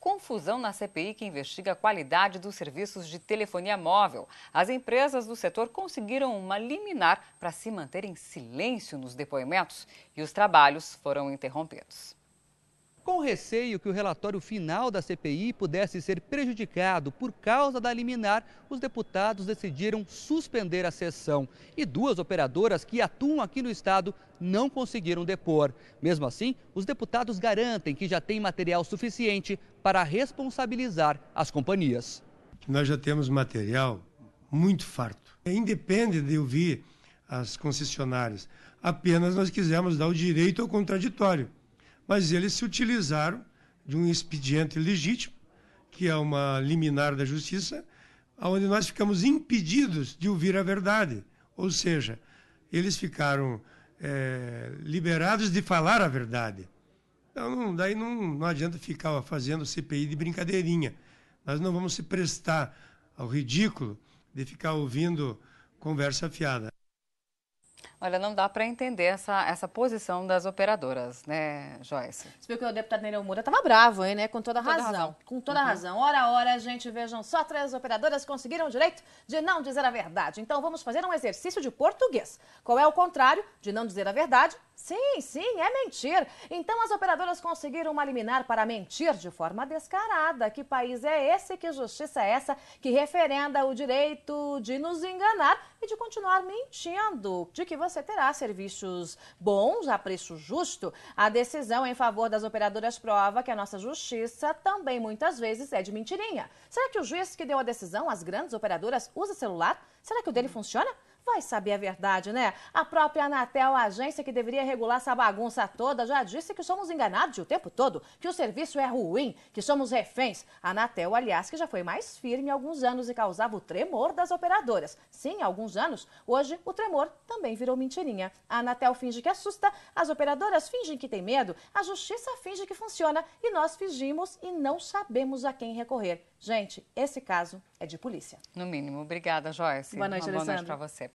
Confusão na CPI que investiga a qualidade dos serviços de telefonia móvel. As empresas do setor conseguiram uma liminar para se manter em silêncio nos depoimentos e os trabalhos foram interrompidos. Com receio que o relatório final da CPI pudesse ser prejudicado por causa da liminar, os deputados decidiram suspender a sessão e duas operadoras que atuam aqui no estado não conseguiram depor. Mesmo assim, os deputados garantem que já tem material suficiente para responsabilizar as companhias. Nós já temos material muito farto. É independe de ouvir as concessionárias, apenas nós quisemos dar o direito ao contraditório mas eles se utilizaram de um expediente legítimo, que é uma liminar da justiça, onde nós ficamos impedidos de ouvir a verdade. Ou seja, eles ficaram é, liberados de falar a verdade. Então, daí não, não adianta ficar fazendo CPI de brincadeirinha. Nós não vamos se prestar ao ridículo de ficar ouvindo conversa fiada. Olha, não dá para entender essa, essa posição das operadoras, né, Joyce? Você viu que o deputado Nereu Moura estava bravo, hein, né? Com toda, toda razão. razão. Com toda uhum. razão. Ora, ora, gente, vejam só, três operadoras conseguiram o direito de não dizer a verdade. Então, vamos fazer um exercício de português. Qual é o contrário de não dizer a verdade? Sim, sim, é mentir. Então as operadoras conseguiram uma liminar para mentir de forma descarada. Que país é esse? Que justiça é essa que referenda o direito de nos enganar e de continuar mentindo? De que você terá serviços bons a preço justo? A decisão em favor das operadoras prova que a nossa justiça também muitas vezes é de mentirinha. Será que o juiz que deu a decisão às grandes operadoras usa celular? Será que o dele funciona? vai saber a verdade, né? A própria Anatel, a agência que deveria regular essa bagunça toda, já disse que somos enganados o tempo todo, que o serviço é ruim, que somos reféns. A Anatel, aliás, que já foi mais firme há alguns anos e causava o tremor das operadoras. Sim, há alguns anos. Hoje, o tremor também virou mentirinha. A Anatel finge que assusta, as operadoras fingem que tem medo, a justiça finge que funciona e nós fingimos e não sabemos a quem recorrer. Gente, esse caso é de polícia. No mínimo. Obrigada, Joyce. Boa noite, Uma boa noite pra você.